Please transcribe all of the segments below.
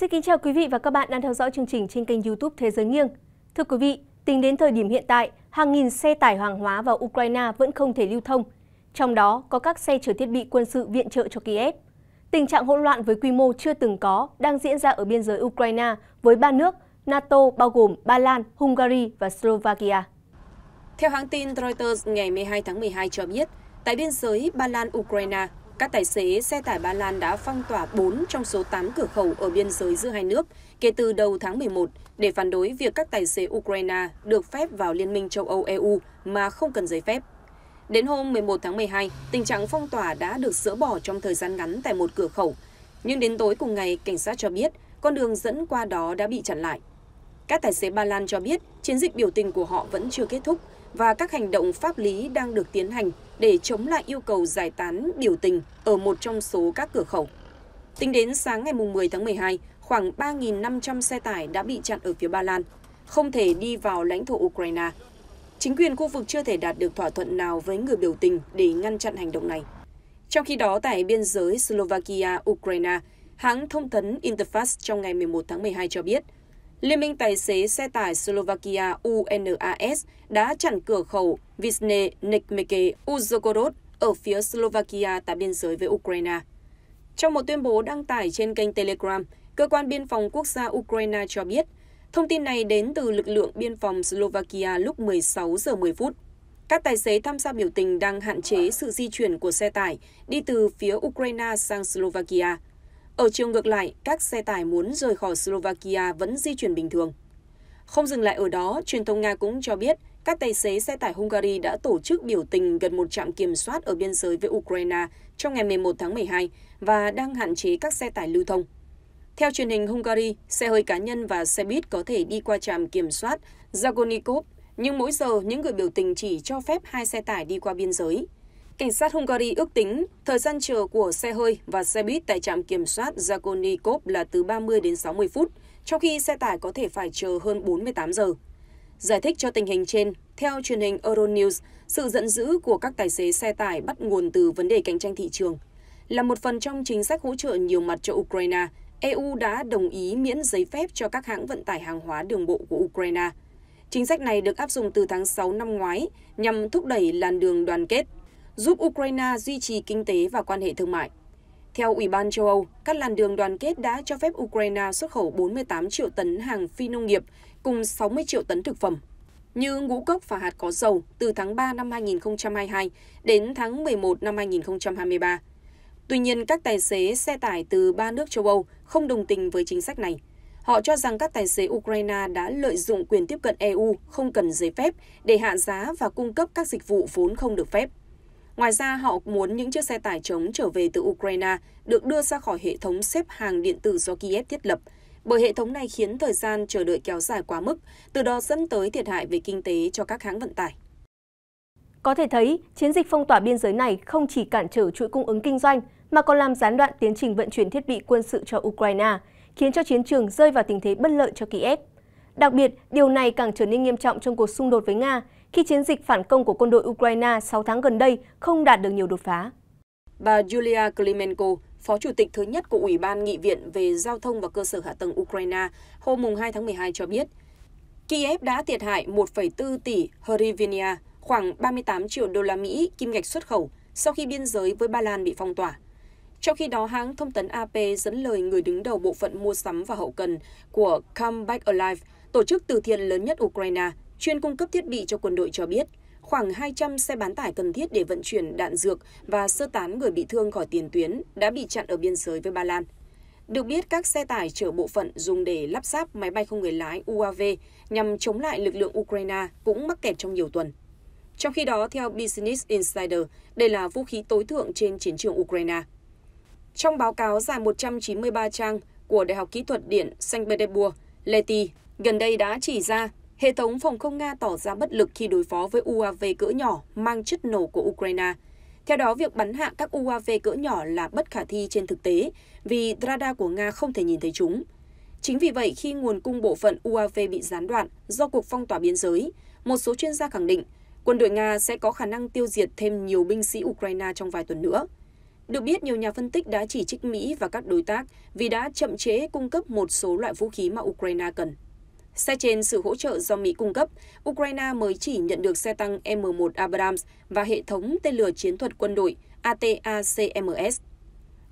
Xin kính chào quý vị và các bạn đang theo dõi chương trình trên kênh YouTube Thế giới nghiêng. Thưa quý vị, tính đến thời điểm hiện tại, hàng nghìn xe tải hàng hóa vào Ukraine vẫn không thể lưu thông, trong đó có các xe chở thiết bị quân sự viện trợ cho Kiev. Tình trạng hỗn loạn với quy mô chưa từng có đang diễn ra ở biên giới Ukraine với ba nước NATO bao gồm Ba Lan, Hungary và Slovakia. Theo hãng tin Reuters ngày 12 tháng 12 cho biết, tại biên giới Ba Lan-Ukraine, các tài xế xe tải Ba Lan đã phong tỏa 4 trong số 8 cửa khẩu ở biên giới giữa hai nước kể từ đầu tháng 11 để phản đối việc các tài xế Ukraine được phép vào Liên minh châu Âu EU mà không cần giấy phép. Đến hôm 11 tháng 12, tình trạng phong tỏa đã được dỡ bỏ trong thời gian ngắn tại một cửa khẩu. Nhưng đến tối cùng ngày, cảnh sát cho biết con đường dẫn qua đó đã bị chặn lại. Các tài xế Ba Lan cho biết chiến dịch biểu tình của họ vẫn chưa kết thúc và các hành động pháp lý đang được tiến hành để chống lại yêu cầu giải tán biểu tình ở một trong số các cửa khẩu. Tính đến sáng ngày 10 tháng 12, khoảng 3.500 xe tải đã bị chặn ở phía Ba Lan, không thể đi vào lãnh thổ Ukraine. Chính quyền khu vực chưa thể đạt được thỏa thuận nào với người biểu tình để ngăn chặn hành động này. Trong khi đó, tại biên giới Slovakia-Ukraine, hãng thông tấn Interfax trong ngày 11 tháng 12 cho biết – Liên minh tài xế xe tải Slovakia UNAS đã chặn cửa khẩu Visne Nikmeke Uzhgorod ở phía Slovakia tại biên giới với Ukraine. Trong một tuyên bố đăng tải trên kênh Telegram, cơ quan biên phòng quốc gia Ukraine cho biết, thông tin này đến từ lực lượng biên phòng Slovakia lúc 16 giờ 10 phút. Các tài xế tham gia biểu tình đang hạn chế sự di chuyển của xe tải đi từ phía Ukraine sang Slovakia ở chiều ngược lại, các xe tải muốn rời khỏi Slovakia vẫn di chuyển bình thường. Không dừng lại ở đó, truyền thông Nga cũng cho biết các tài xế xe tải Hungary đã tổ chức biểu tình gần một trạm kiểm soát ở biên giới với Ukraine trong ngày 11 tháng 12 và đang hạn chế các xe tải lưu thông. Theo truyền hình Hungary, xe hơi cá nhân và xe buýt có thể đi qua trạm kiểm soát Zagonikov, nhưng mỗi giờ những người biểu tình chỉ cho phép hai xe tải đi qua biên giới Cảnh sát Hungary ước tính thời gian chờ của xe hơi và xe buýt tại trạm kiểm soát Zakonikov là từ 30 đến 60 phút, trong khi xe tải có thể phải chờ hơn 48 giờ. Giải thích cho tình hình trên, theo truyền hình Euronews, sự giận dữ của các tài xế xe tải bắt nguồn từ vấn đề cạnh tranh thị trường. Là một phần trong chính sách hỗ trợ nhiều mặt cho Ukraine, EU đã đồng ý miễn giấy phép cho các hãng vận tải hàng hóa đường bộ của Ukraine. Chính sách này được áp dụng từ tháng 6 năm ngoái nhằm thúc đẩy làn đường đoàn kết giúp Ukraine duy trì kinh tế và quan hệ thương mại. Theo Ủy ban châu Âu, các làn đường đoàn kết đã cho phép Ukraine xuất khẩu 48 triệu tấn hàng phi nông nghiệp cùng 60 triệu tấn thực phẩm, như ngũ cốc và hạt có dầu từ tháng 3 năm 2022 đến tháng 11 năm 2023. Tuy nhiên, các tài xế xe tải từ ba nước châu Âu không đồng tình với chính sách này. Họ cho rằng các tài xế Ukraine đã lợi dụng quyền tiếp cận EU không cần giấy phép để hạ giá và cung cấp các dịch vụ vốn không được phép. Ngoài ra, họ muốn những chiếc xe tải chống trở về từ Ukraine được đưa ra khỏi hệ thống xếp hàng điện tử do Kiev thiết lập, bởi hệ thống này khiến thời gian chờ đợi kéo dài quá mức, từ đó dẫn tới thiệt hại về kinh tế cho các hãng vận tải. Có thể thấy, chiến dịch phong tỏa biên giới này không chỉ cản trở chuỗi cung ứng kinh doanh, mà còn làm gián đoạn tiến trình vận chuyển thiết bị quân sự cho Ukraine, khiến cho chiến trường rơi vào tình thế bất lợi cho Kiev. Đặc biệt, điều này càng trở nên nghiêm trọng trong cuộc xung đột với Nga khi chiến dịch phản công của quân đội Ukraine 6 tháng gần đây không đạt được nhiều đột phá. Bà Julia Klimenko, Phó Chủ tịch thứ nhất của Ủy ban Nghị viện về Giao thông và Cơ sở Hạ tầng Ukraine, hôm 2 tháng 12 cho biết, Kiev đã thiệt hại 1,4 tỷ hryvnia, khoảng 38 triệu đô la Mỹ kim ngạch xuất khẩu sau khi biên giới với Ba Lan bị phong tỏa. Trong khi đó, hãng thông tấn AP dẫn lời người đứng đầu bộ phận mua sắm và hậu cần của Come Back Alive, tổ chức từ thiện lớn nhất Ukraine, chuyên cung cấp thiết bị cho quân đội cho biết khoảng hai trăm xe bán tải cần thiết để vận chuyển đạn dược và sơ tán người bị thương khỏi tiền tuyến đã bị chặn ở biên giới với Ba Lan. Được biết, các xe tải chở bộ phận dùng để lắp ráp máy bay không người lái UAV nhằm chống lại lực lượng Ukraine cũng mắc kẹt trong nhiều tuần. Trong khi đó, theo Business Insider, đây là vũ khí tối thượng trên chiến trường Ukraine. Trong báo cáo dài 193 trang của Đại học Kỹ thuật Điện Saint Petersburg, Leti gần đây đã chỉ ra Hệ thống phòng không Nga tỏ ra bất lực khi đối phó với UAV cỡ nhỏ mang chất nổ của Ukraine. Theo đó, việc bắn hạ các UAV cỡ nhỏ là bất khả thi trên thực tế vì radar của Nga không thể nhìn thấy chúng. Chính vì vậy, khi nguồn cung bộ phận UAV bị gián đoạn do cuộc phong tỏa biên giới, một số chuyên gia khẳng định quân đội Nga sẽ có khả năng tiêu diệt thêm nhiều binh sĩ Ukraine trong vài tuần nữa. Được biết, nhiều nhà phân tích đã chỉ trích Mỹ và các đối tác vì đã chậm chế cung cấp một số loại vũ khí mà Ukraine cần xét trên sự hỗ trợ do mỹ cung cấp ukraine mới chỉ nhận được xe tăng m 1 abrams và hệ thống tên lửa chiến thuật quân đội atacms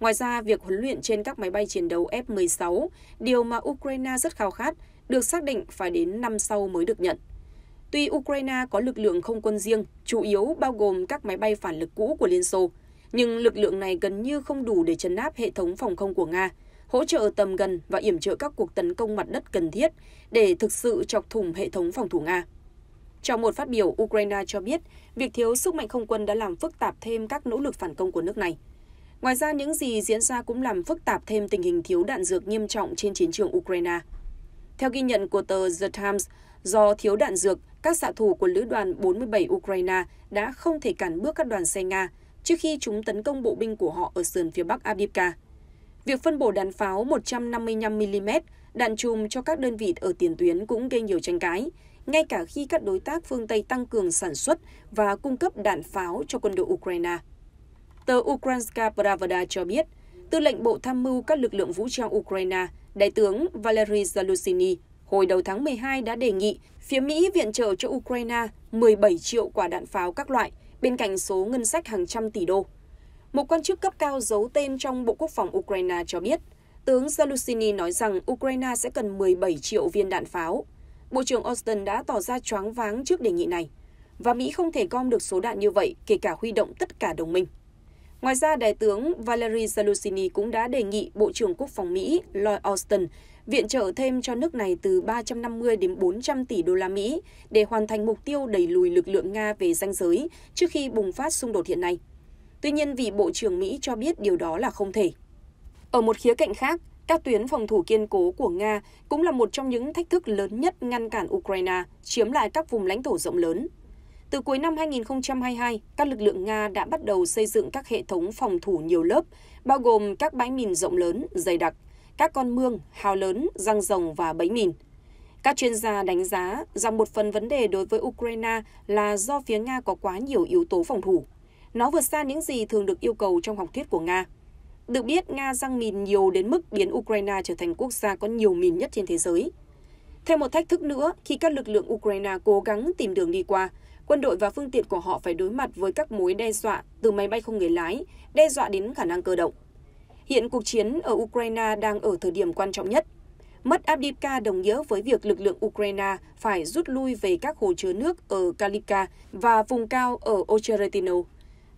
ngoài ra việc huấn luyện trên các máy bay chiến đấu f 16 điều mà ukraine rất khao khát được xác định phải đến năm sau mới được nhận Tuy Ukraine có lực lượng không quân riêng, chủ yếu bao gồm các máy bay phản lực cũ của Liên Xô, nhưng lực lượng này gần như không đủ để chấn áp hệ thống phòng không của Nga, hỗ trợ tầm gần và iểm trợ các cuộc tấn công mặt đất cần thiết để thực sự chọc thủng hệ thống phòng thủ nga trong một phát biểu ukraine cho biết việc thiếu sức mạnh không quân đã làm phức tạp thêm các nỗ lực phản công của nước này ngoài ra những gì diễn ra cũng làm phức tạp thêm tình hình thiếu đạn dược nghiêm trọng trên chiến trường ukraine theo ghi nhận của tờ The Times, do thiếu đạn dược, các xạ thủ của lữ đoàn 47 Ukraine đã không thể cản bước các đoàn xe Nga trước khi chúng tấn công bộ binh của họ ở sườn phía bắc Abdivka. Việc phân bổ đạn pháo 155mm, đạn chùm cho các đơn vị ở tiền tuyến cũng gây nhiều tranh cãi, ngay cả khi các đối tác phương Tây tăng cường sản xuất và cung cấp đạn pháo cho quân đội Ukraine. Tờ Ukrainska Pravda cho biết, Tư lệnh Bộ Tham mưu các lực lượng vũ trang Ukraine, Đại tướng Valery Zaluzhny hồi đầu tháng 12 đã đề nghị phía Mỹ viện trợ cho Ukraine 17 triệu quả đạn pháo các loại, bên cạnh số ngân sách hàng trăm tỷ đô. Một quan chức cấp cao giấu tên trong Bộ Quốc phòng Ukraine cho biết, tướng Zelensky nói rằng Ukraine sẽ cần 17 triệu viên đạn pháo. Bộ trưởng Austin đã tỏ ra choáng váng trước đề nghị này, và Mỹ không thể gom được số đạn như vậy, kể cả huy động tất cả đồng minh. Ngoài ra, đại tướng Valery Zelensky cũng đã đề nghị Bộ trưởng Quốc phòng Mỹ Lloyd Austin viện trợ thêm cho nước này từ 350 đến 400 tỷ đô la Mỹ để hoàn thành mục tiêu đẩy lùi lực lượng Nga về ranh giới trước khi bùng phát xung đột hiện nay. Tuy nhiên vị Bộ trưởng Mỹ cho biết điều đó là không thể. Ở một khía cạnh khác, các tuyến phòng thủ kiên cố của Nga cũng là một trong những thách thức lớn nhất ngăn cản Ukraine chiếm lại các vùng lãnh thổ rộng lớn. Từ cuối năm 2022, các lực lượng Nga đã bắt đầu xây dựng các hệ thống phòng thủ nhiều lớp, bao gồm các bãi mìn rộng lớn, dày đặc, các con mương, hào lớn, răng rồng và bẫy mìn. Các chuyên gia đánh giá rằng một phần vấn đề đối với Ukraine là do phía Nga có quá nhiều yếu tố phòng thủ. Nó vượt xa những gì thường được yêu cầu trong học thuyết của Nga. Được biết, Nga răng mìn nhiều đến mức biến Ukraine trở thành quốc gia có nhiều mìn nhất trên thế giới. Thêm một thách thức nữa, khi các lực lượng Ukraine cố gắng tìm đường đi qua, quân đội và phương tiện của họ phải đối mặt với các mối đe dọa từ máy bay không người lái, đe dọa đến khả năng cơ động. Hiện cuộc chiến ở Ukraine đang ở thời điểm quan trọng nhất. Mất Abdivka đồng nghĩa với việc lực lượng Ukraine phải rút lui về các hồ chứa nước ở Kalika và vùng cao ở Ocheretino.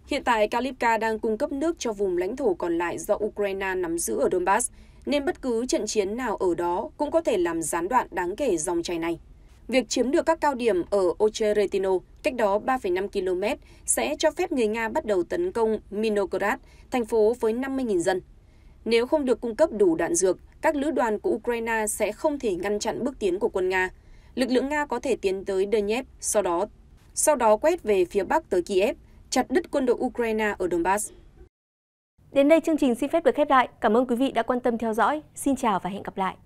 Hiện tại, Kalipka đang cung cấp nước cho vùng lãnh thổ còn lại do Ukraine nắm giữ ở Donbass, nên bất cứ trận chiến nào ở đó cũng có thể làm gián đoạn đáng kể dòng chảy này. Việc chiếm được các cao điểm ở Ocheretino, cách đó 3,5 km, sẽ cho phép người Nga bắt đầu tấn công Minogorod, thành phố với 50.000 dân. Nếu không được cung cấp đủ đạn dược, các lữ đoàn của Ukraine sẽ không thể ngăn chặn bước tiến của quân Nga. Lực lượng Nga có thể tiến tới Donetsk, sau đó sau đó quét về phía bắc tới Kiev, chặt đứt quân đội Ukraine ở Donbass. Đến đây chương trình xin phép được khép lại. Cảm ơn quý vị đã quan tâm theo dõi. Xin chào và hẹn gặp lại.